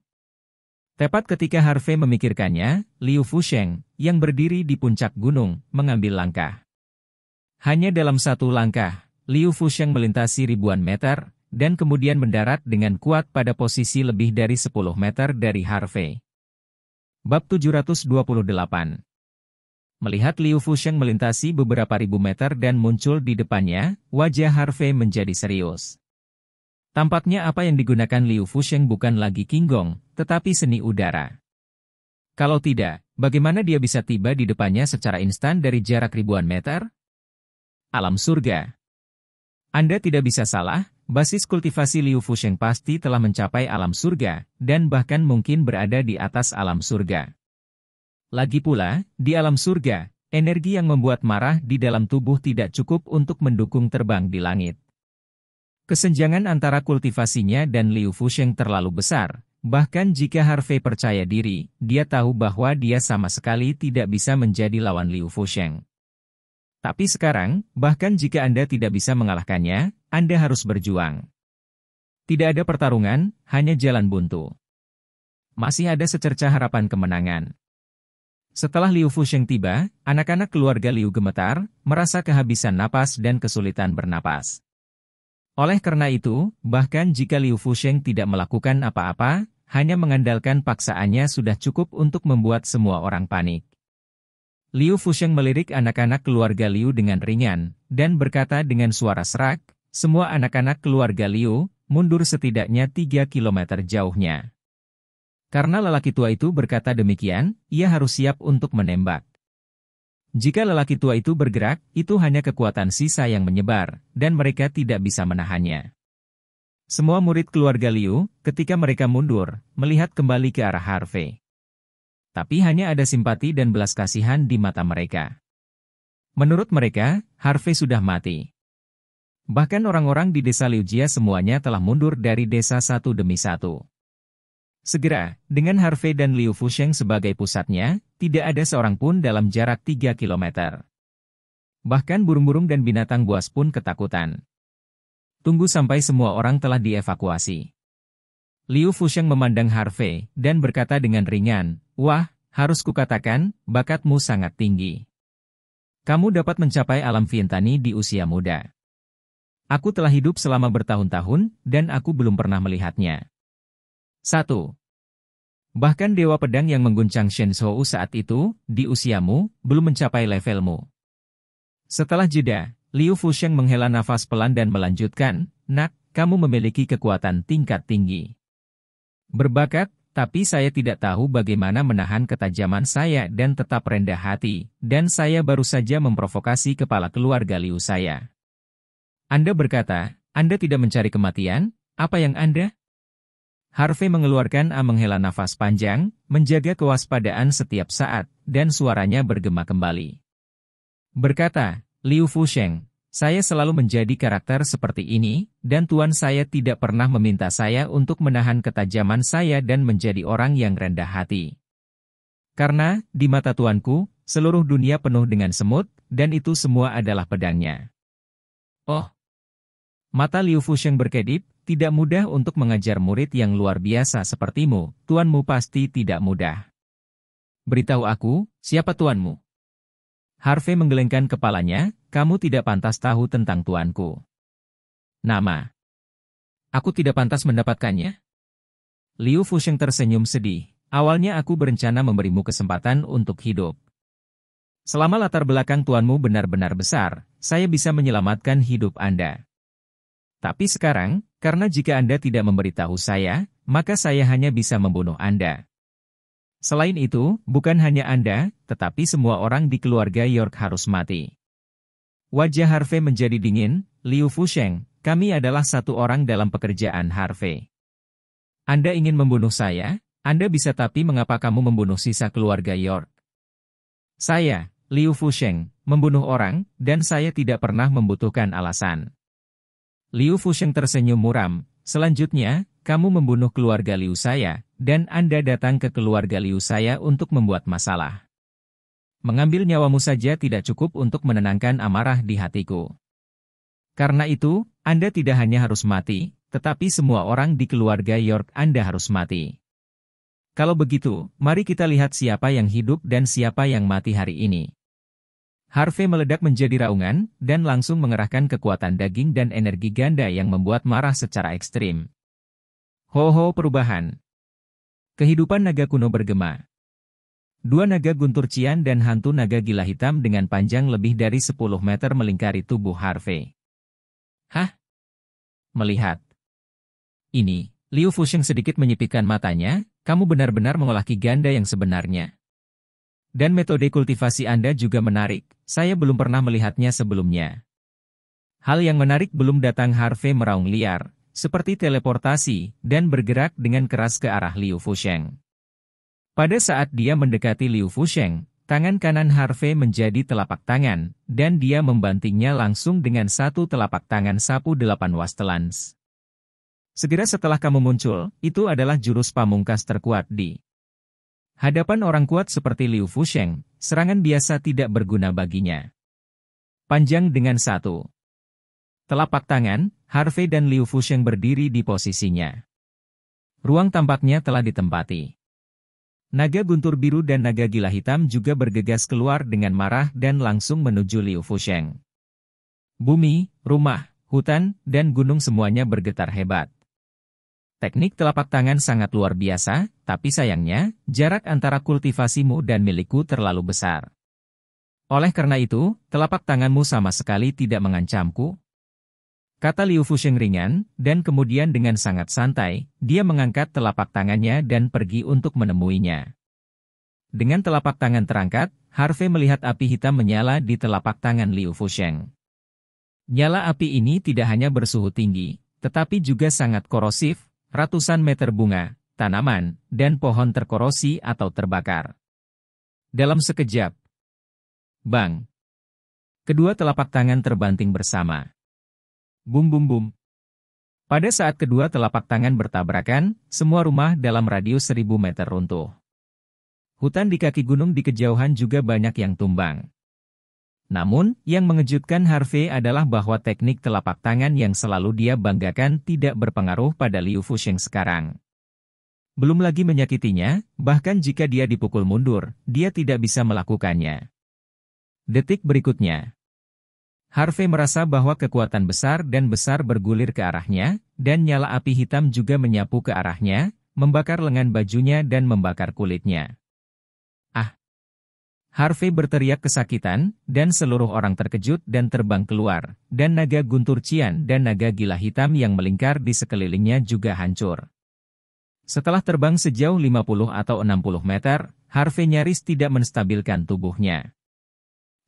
Tepat ketika Harvey memikirkannya, Liu Fusheng, yang berdiri di puncak gunung, mengambil langkah. Hanya dalam satu langkah, Liu Fusheng melintasi ribuan meter, dan kemudian mendarat dengan kuat pada posisi lebih dari 10 meter dari Harvey. Bab 728 Melihat Liu Fusheng melintasi beberapa ribu meter dan muncul di depannya, wajah Harvey menjadi serius. Tampaknya apa yang digunakan Liu Fusheng bukan lagi kinggong, tetapi seni udara. Kalau tidak, bagaimana dia bisa tiba di depannya secara instan dari jarak ribuan meter? Alam surga. Anda tidak bisa salah, basis kultivasi Liu Fusheng pasti telah mencapai alam surga, dan bahkan mungkin berada di atas alam surga. Lagi pula, di alam surga, energi yang membuat marah di dalam tubuh tidak cukup untuk mendukung terbang di langit. Kesenjangan antara kultivasinya dan Liu Fusheng terlalu besar, bahkan jika Harvey percaya diri, dia tahu bahwa dia sama sekali tidak bisa menjadi lawan Liu Fusheng. Tapi sekarang, bahkan jika Anda tidak bisa mengalahkannya, Anda harus berjuang. Tidak ada pertarungan, hanya jalan buntu. Masih ada secerca harapan kemenangan. Setelah Liu Fusheng tiba, anak-anak keluarga Liu gemetar, merasa kehabisan napas dan kesulitan bernapas. Oleh karena itu, bahkan jika Liu Fusheng tidak melakukan apa-apa, hanya mengandalkan paksaannya sudah cukup untuk membuat semua orang panik. Liu Fusheng melirik anak-anak keluarga Liu dengan ringan, dan berkata dengan suara serak, semua anak-anak keluarga Liu, mundur setidaknya 3 km jauhnya. Karena lelaki tua itu berkata demikian, ia harus siap untuk menembak. Jika lelaki tua itu bergerak, itu hanya kekuatan sisa yang menyebar, dan mereka tidak bisa menahannya. Semua murid keluarga Liu, ketika mereka mundur, melihat kembali ke arah Harvey tapi hanya ada simpati dan belas kasihan di mata mereka. Menurut mereka, Harvey sudah mati. Bahkan orang-orang di desa Liujia semuanya telah mundur dari desa satu demi satu. Segera, dengan Harvey dan Liu Fusheng sebagai pusatnya, tidak ada seorang pun dalam jarak 3 km. Bahkan burung-burung dan binatang buas pun ketakutan. Tunggu sampai semua orang telah dievakuasi. Liu Fusheng memandang Harvey dan berkata dengan ringan, Wah, harus kukatakan, bakatmu sangat tinggi. Kamu dapat mencapai alam Vientani di usia muda. Aku telah hidup selama bertahun-tahun, dan aku belum pernah melihatnya. 1. Bahkan Dewa Pedang yang mengguncang Shen Shou saat itu, di usiamu, belum mencapai levelmu. Setelah jeda, Liu Fusheng menghela nafas pelan dan melanjutkan, Nak, kamu memiliki kekuatan tingkat tinggi. Berbakat, tapi saya tidak tahu bagaimana menahan ketajaman saya dan tetap rendah hati, dan saya baru saja memprovokasi kepala keluarga Liu saya. Anda berkata, Anda tidak mencari kematian, apa yang Anda? Harvey mengeluarkan A menghela nafas panjang, menjaga kewaspadaan setiap saat, dan suaranya bergema kembali. Berkata, Liu Fusheng, saya selalu menjadi karakter seperti ini, dan tuan saya tidak pernah meminta saya untuk menahan ketajaman saya dan menjadi orang yang rendah hati. Karena, di mata Tuanku, seluruh dunia penuh dengan semut, dan itu semua adalah pedangnya. Oh! Mata Liu Fusheng berkedip, tidak mudah untuk mengajar murid yang luar biasa sepertimu, Tuanmu pasti tidak mudah. Beritahu aku, siapa Tuanmu? Harvey menggelengkan kepalanya, kamu tidak pantas tahu tentang tuanku. Nama. Aku tidak pantas mendapatkannya. Liu Fusheng tersenyum sedih. Awalnya aku berencana memberimu kesempatan untuk hidup. Selama latar belakang tuanmu benar-benar besar, saya bisa menyelamatkan hidup Anda. Tapi sekarang, karena jika Anda tidak memberitahu saya, maka saya hanya bisa membunuh Anda. Selain itu, bukan hanya Anda, tetapi semua orang di keluarga York harus mati. Wajah Harvey menjadi dingin, Liu Fusheng, kami adalah satu orang dalam pekerjaan Harvey. Anda ingin membunuh saya? Anda bisa tapi mengapa kamu membunuh sisa keluarga York? Saya, Liu Fusheng, membunuh orang, dan saya tidak pernah membutuhkan alasan. Liu Fusheng tersenyum muram, selanjutnya, kamu membunuh keluarga Liu saya, dan Anda datang ke keluarga Liu saya untuk membuat masalah. Mengambil nyawamu saja tidak cukup untuk menenangkan amarah di hatiku. Karena itu, Anda tidak hanya harus mati, tetapi semua orang di keluarga York Anda harus mati. Kalau begitu, mari kita lihat siapa yang hidup dan siapa yang mati hari ini. Harvey meledak menjadi raungan, dan langsung mengerahkan kekuatan daging dan energi ganda yang membuat marah secara ekstrim. Ho-ho perubahan. Kehidupan naga kuno bergema. Dua naga guntur cian dan hantu naga gila hitam dengan panjang lebih dari 10 meter melingkari tubuh Harvey. Hah? Melihat. Ini, Liu Fusheng sedikit menyipitkan matanya, kamu benar-benar mengolah ganda yang sebenarnya. Dan metode kultivasi Anda juga menarik, saya belum pernah melihatnya sebelumnya. Hal yang menarik belum datang Harvey meraung liar, seperti teleportasi, dan bergerak dengan keras ke arah Liu Fusheng. Pada saat dia mendekati Liu Fusheng, tangan kanan Harvey menjadi telapak tangan, dan dia membantingnya langsung dengan satu telapak tangan sapu delapan wastelans. Segera setelah kamu muncul, itu adalah jurus pamungkas terkuat di hadapan orang kuat seperti Liu Fusheng, serangan biasa tidak berguna baginya. Panjang dengan satu telapak tangan, Harvey dan Liu Fusheng berdiri di posisinya. Ruang tampaknya telah ditempati. Naga Guntur Biru dan Naga Gila Hitam juga bergegas keluar dengan marah dan langsung menuju Liu Fusheng. Bumi, rumah, hutan, dan gunung semuanya bergetar hebat. Teknik telapak tangan sangat luar biasa, tapi sayangnya, jarak antara kultivasimu dan milikku terlalu besar. Oleh karena itu, telapak tanganmu sama sekali tidak mengancamku, Kata Liu Fusheng ringan, dan kemudian dengan sangat santai, dia mengangkat telapak tangannya dan pergi untuk menemuinya. Dengan telapak tangan terangkat, Harvey melihat api hitam menyala di telapak tangan Liu Fusheng. Nyala api ini tidak hanya bersuhu tinggi, tetapi juga sangat korosif, ratusan meter bunga, tanaman, dan pohon terkorosi atau terbakar. Dalam sekejap, bang, kedua telapak tangan terbanting bersama. Bum bum bum. Pada saat kedua telapak tangan bertabrakan, semua rumah dalam radius 1000 meter runtuh. Hutan di kaki gunung di kejauhan juga banyak yang tumbang. Namun, yang mengejutkan Harvey adalah bahwa teknik telapak tangan yang selalu dia banggakan tidak berpengaruh pada Liu Fusheng sekarang. Belum lagi menyakitinya, bahkan jika dia dipukul mundur, dia tidak bisa melakukannya. Detik berikutnya, Harvey merasa bahwa kekuatan besar dan besar bergulir ke arahnya, dan nyala api hitam juga menyapu ke arahnya, membakar lengan bajunya dan membakar kulitnya. Ah! Harvey berteriak kesakitan, dan seluruh orang terkejut dan terbang keluar, dan naga guntur cian dan naga gila hitam yang melingkar di sekelilingnya juga hancur. Setelah terbang sejauh 50 atau 60 meter, Harvey nyaris tidak menstabilkan tubuhnya.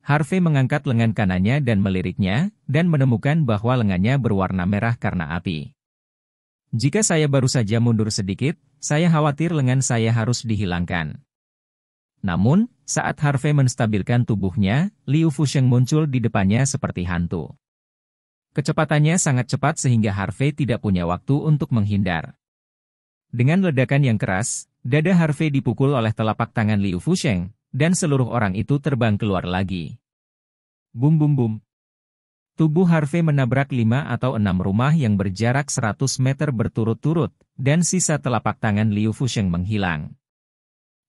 Harvey mengangkat lengan kanannya dan meliriknya, dan menemukan bahwa lengannya berwarna merah karena api. Jika saya baru saja mundur sedikit, saya khawatir lengan saya harus dihilangkan. Namun, saat Harvey menstabilkan tubuhnya, Liu Fusheng muncul di depannya seperti hantu. Kecepatannya sangat cepat sehingga Harvey tidak punya waktu untuk menghindar. Dengan ledakan yang keras, dada Harvey dipukul oleh telapak tangan Liu Fusheng, dan seluruh orang itu terbang keluar lagi. Bum bum bum. Tubuh Harvey menabrak lima atau enam rumah yang berjarak seratus meter berturut-turut, dan sisa telapak tangan Liu Fusheng menghilang.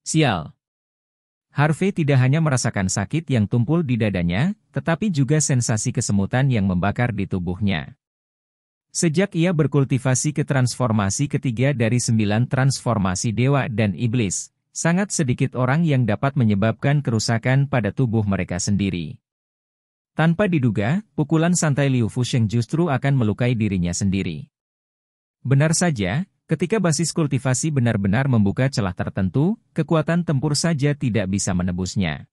Sial. Harvey tidak hanya merasakan sakit yang tumpul di dadanya, tetapi juga sensasi kesemutan yang membakar di tubuhnya. Sejak ia berkultivasi ke transformasi ketiga dari sembilan transformasi dewa dan iblis, Sangat sedikit orang yang dapat menyebabkan kerusakan pada tubuh mereka sendiri. Tanpa diduga, pukulan santai Liu Fusheng justru akan melukai dirinya sendiri. Benar saja, ketika basis kultivasi benar-benar membuka celah tertentu, kekuatan tempur saja tidak bisa menebusnya.